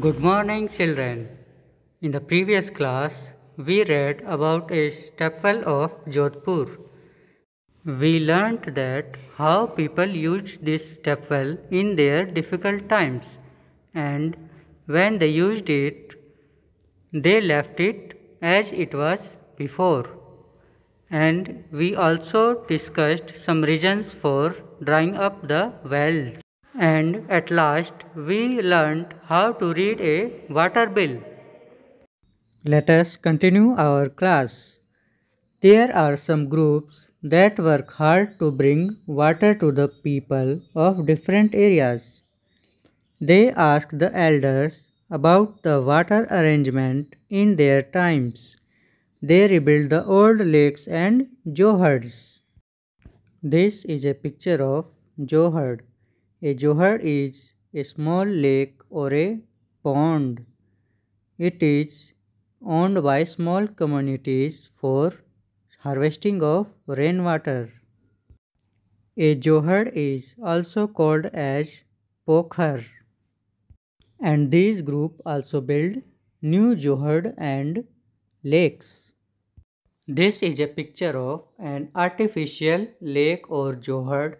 Good morning children. In the previous class, we read about a stepwell of Jodhpur. We learnt that how people used this stepwell in their difficult times and when they used it, they left it as it was before. And we also discussed some reasons for drying up the wells and at last we learnt how to read a water bill. Let us continue our class. There are some groups that work hard to bring water to the people of different areas. They ask the elders about the water arrangement in their times. They rebuild the old lakes and johards. This is a picture of Johard. A johar is a small lake or a pond. It is owned by small communities for harvesting of rainwater. A johar is also called as pokhar. And these group also build new johar and lakes. This is a picture of an artificial lake or johar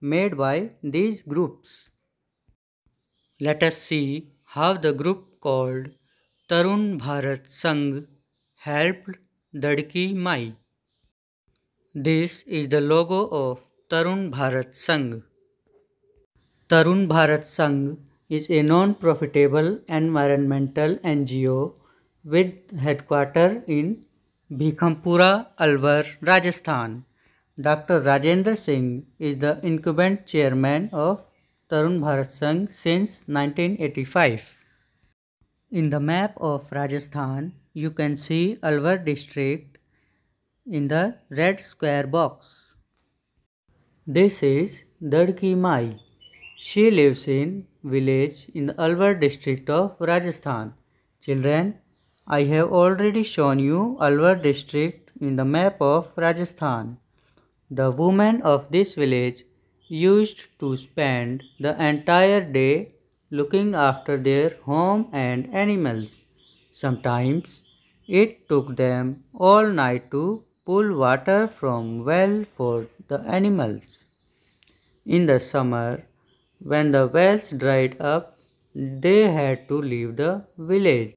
made by these groups. Let us see how the group called Tarun Bharat Sangh helped Dadki Mai. This is the logo of Tarun Bharat Sangh. Tarun Bharat Sangh is a non-profitable environmental NGO with headquarters in Bhikampura, Alwar, Rajasthan. Dr. Rajendra Singh is the incumbent chairman of Tarun Bharat Sangh since 1985. In the map of Rajasthan, you can see Alwar district in the red square box. This is Dadki Mai. She lives in village in the Alwar district of Rajasthan. Children, I have already shown you Alwar district in the map of Rajasthan. The women of this village used to spend the entire day looking after their home and animals. Sometimes it took them all night to pull water from well for the animals. In the summer, when the wells dried up, they had to leave the village.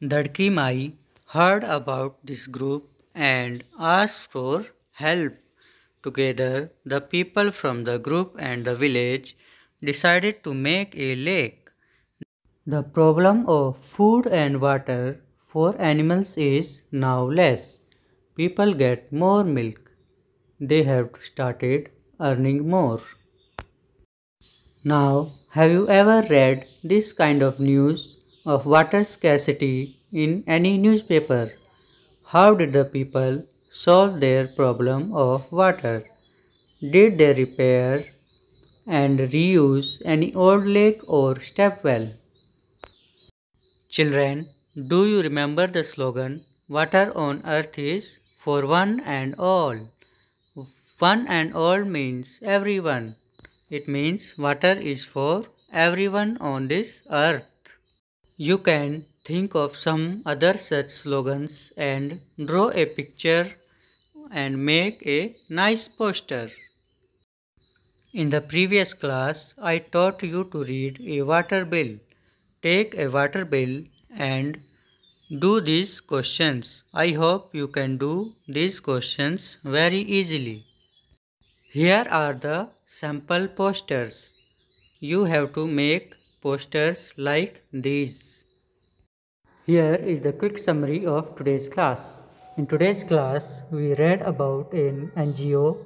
Dadki Mai heard about this group and asked for help. Together, the people from the group and the village decided to make a lake. The problem of food and water for animals is now less. People get more milk. They have started earning more. Now, have you ever read this kind of news of water scarcity in any newspaper? How did the people solve their problem of water? Did they repair and reuse any old lake or step well? Children, do you remember the slogan, Water on earth is for one and all? One and all means everyone. It means water is for everyone on this earth. You can think of some other such slogans and draw a picture and make a nice poster. In the previous class, I taught you to read a water bill. Take a water bill and do these questions. I hope you can do these questions very easily. Here are the sample posters. You have to make posters like these. Here is the quick summary of today's class. In today's class, we read about an NGO,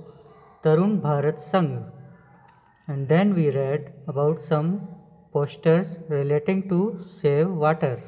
Tarun Bharat Sangh, and then we read about some posters relating to save water.